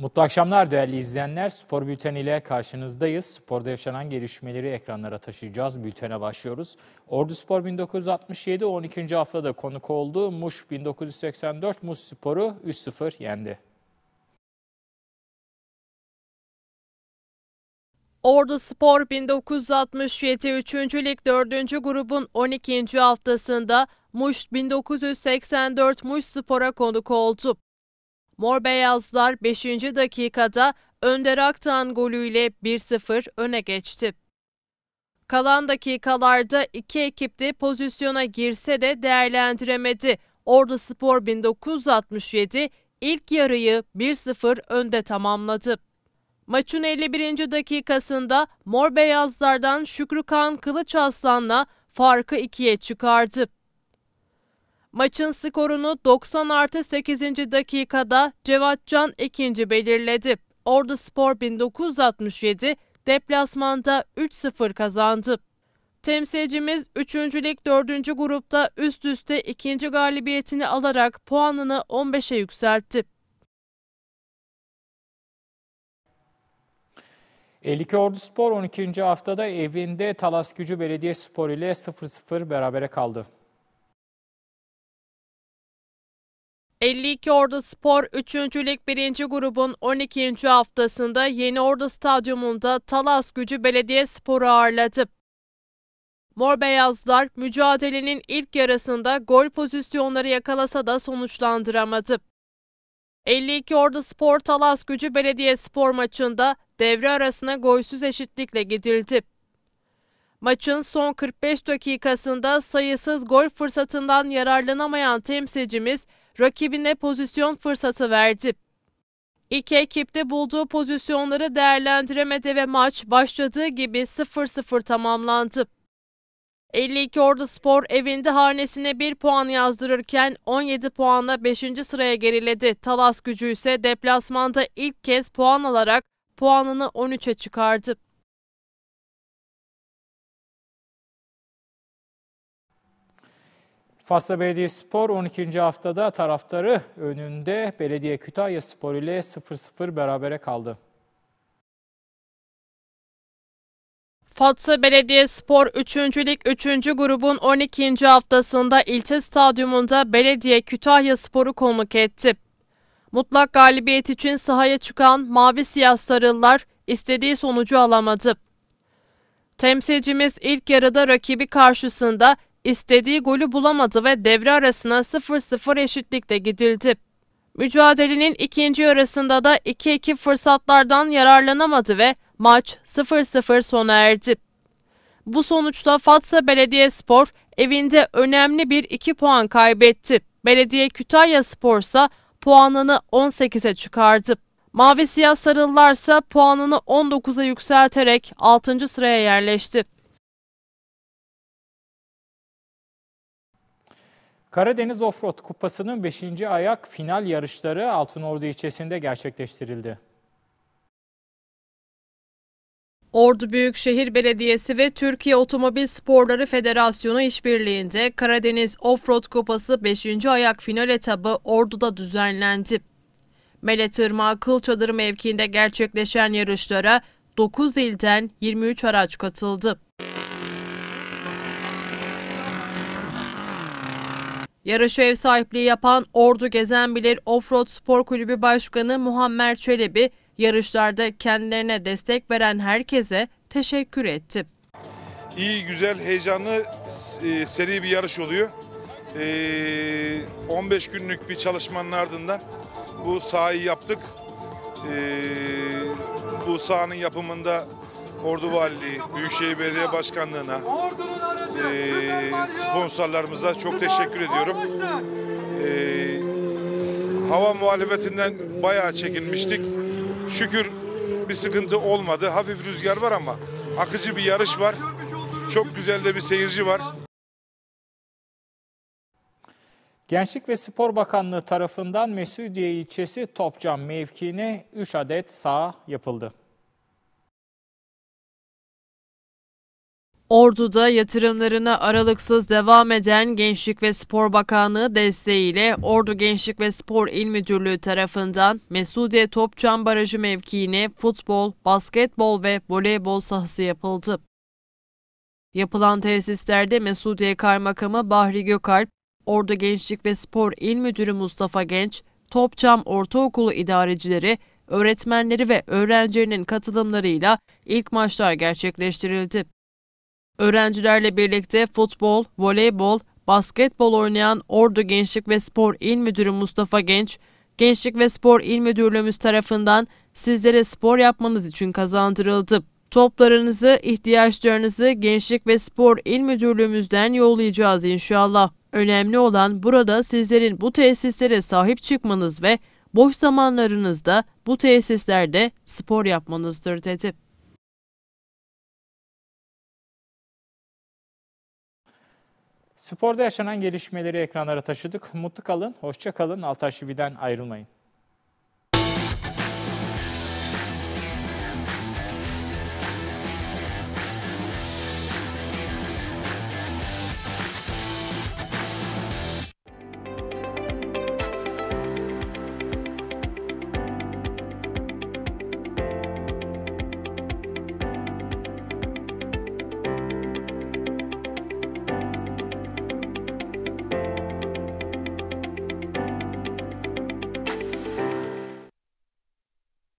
Mutlu akşamlar değerli izleyenler. Spor Bülten ile karşınızdayız. Sporda yaşanan gelişmeleri ekranlara taşıyacağız. Bültene başlıyoruz. Ordu Spor 1967 12. haftada konuk oldu. Muş 1984 Muş Spor'u 3-0 yendi. Ordu Spor 1967 3. Lig 4. grubun 12. haftasında Muş 1984 Muş Spor'a konuk oldu. Mor Beyazlar 5. dakikada Önder Aktan golüyle 1-0 öne geçti. Kalan dakikalarda iki ekip de pozisyona girse de değerlendiremedi. Ordu Spor 1967 ilk yarıyı 1-0 önde tamamladı. Maçın 51. dakikasında Mor Beyazlardan Şükrü Kılıç Aslan'la farkı ikiye çıkardı. Maçın skorunu 90 artı 8. dakikada Cevatcan ikinci belirledi. Ordu Spor 1967 deplasmanda 3-0 kazandı. Temsilcimiz 3. Lig 4. grupta üst üste ikinci galibiyetini alarak puanını 15'e yükseltti. 52 Ordu Spor 12. haftada evinde Talas Gücü Belediye Spor ile 0-0 berabere kaldı. 52 Ordu Spor 3. Lig 1. grubun 12. haftasında Yeni Ordu Stadyumunda Talas Gücü Belediye Spor'u ağırladı. Mor Beyazlar mücadelenin ilk yarısında gol pozisyonları yakalasa da sonuçlandıramadı. 52 Ordu Spor Talas Gücü Belediye Spor maçında devre arasına golsüz eşitlikle gidildi. Maçın son 45 dakikasında sayısız gol fırsatından yararlanamayan temsilcimiz rakibine pozisyon fırsatı verdi. İki ekip bulduğu pozisyonları değerlendiremedi ve maç başladığı gibi 0-0 tamamlandı. 52 Ordu Spor evinde harnesine 1 puan yazdırırken 17 puanla 5. sıraya geriledi. Talas gücü ise deplasmanda ilk kez puan alarak puanını 13'e çıkardı. Fasla Belediyespor 12. haftada taraftarı önünde Belediye Kütahya Spor ile 0-0 berabere kaldı. Fatsa Belediye Spor 3. Lig 3. grubun 12. haftasında ilçe stadyumunda Belediye Kütahya Spor'u konuk etti. Mutlak galibiyet için sahaya çıkan Mavi Siyah Sarılılar istediği sonucu alamadı. Temsilcimiz ilk yarıda rakibi karşısında İstediği golü bulamadı ve devre arasına 0-0 eşitlikte gidildi. Mücadelenin ikinci yarısında da 2-2 fırsatlardan yararlanamadı ve maç 0-0 sona erdi. Bu sonuçla Fatsa Belediyespor evinde önemli bir 2 puan kaybetti. Belediye Kütahya Spor ise puanını 18'e çıkardı. Mavi Siyah ise puanını 19'a yükselterek 6. sıraya yerleşti. Karadeniz Offroad Kupası'nın 5. ayak final yarışları Altınordu ilçesinde gerçekleştirildi. Ordu Büyükşehir Belediyesi ve Türkiye Otomobil Sporları Federasyonu işbirliğinde Karadeniz Offroad Kupası 5. ayak final etabı Ordu'da düzenlendi. Mele Tırmağı Kılçadır mevkiinde gerçekleşen yarışlara 9 ilden 23 araç katıldı. Yarışı ev sahipliği yapan Ordu Gezen Bilir Offroad Spor Kulübü Başkanı Muhammed Çelebi, yarışlarda kendilerine destek veren herkese teşekkür etti. İyi, güzel, heyecanlı, e, seri bir yarış oluyor. 15 e, günlük bir çalışmanın ardından bu sahayı yaptık. E, bu sahanın yapımında Ordu Valiliği, Büyükşehir Belediye Başkanlığı'na, e, sponsorlarımıza çok teşekkür ediyorum. Ee, hava muhalefetinden bayağı çekinmiştik. Şükür bir sıkıntı olmadı. Hafif rüzgar var ama akıcı bir yarış var. Çok güzel de bir seyirci var. Gençlik ve Spor Bakanlığı tarafından Mesudiye ilçesi Topçam mevkiine 3 adet sağ yapıldı. Ordu'da yatırımlarına aralıksız devam eden Gençlik ve Spor Bakanlığı desteğiyle Ordu Gençlik ve Spor İl Müdürlüğü tarafından Mesudiye Topçam Barajı mevkiine futbol, basketbol ve voleybol sahası yapıldı. Yapılan tesislerde Mesudiye Kaymakamı Bahri Gökalp, Ordu Gençlik ve Spor İl Müdürü Mustafa Genç, Topçam Ortaokulu idarecileri, öğretmenleri ve öğrencilerinin katılımlarıyla ilk maçlar gerçekleştirildi. Öğrencilerle birlikte futbol, voleybol, basketbol oynayan Ordu Gençlik ve Spor İl Müdürü Mustafa Genç, Gençlik ve Spor İl Müdürlüğümüz tarafından sizlere spor yapmanız için kazandırıldı. Toplarınızı, ihtiyaçlarınızı Gençlik ve Spor İl Müdürlüğümüzden yollayacağız inşallah. Önemli olan burada sizlerin bu tesislere sahip çıkmanız ve boş zamanlarınızda bu tesislerde spor yapmanızdır dedi. Sporda yaşanan gelişmeleri ekranlara taşıdık. Mutlu kalın, hoşça kalın. Altay Şivi'den ayrılmayın.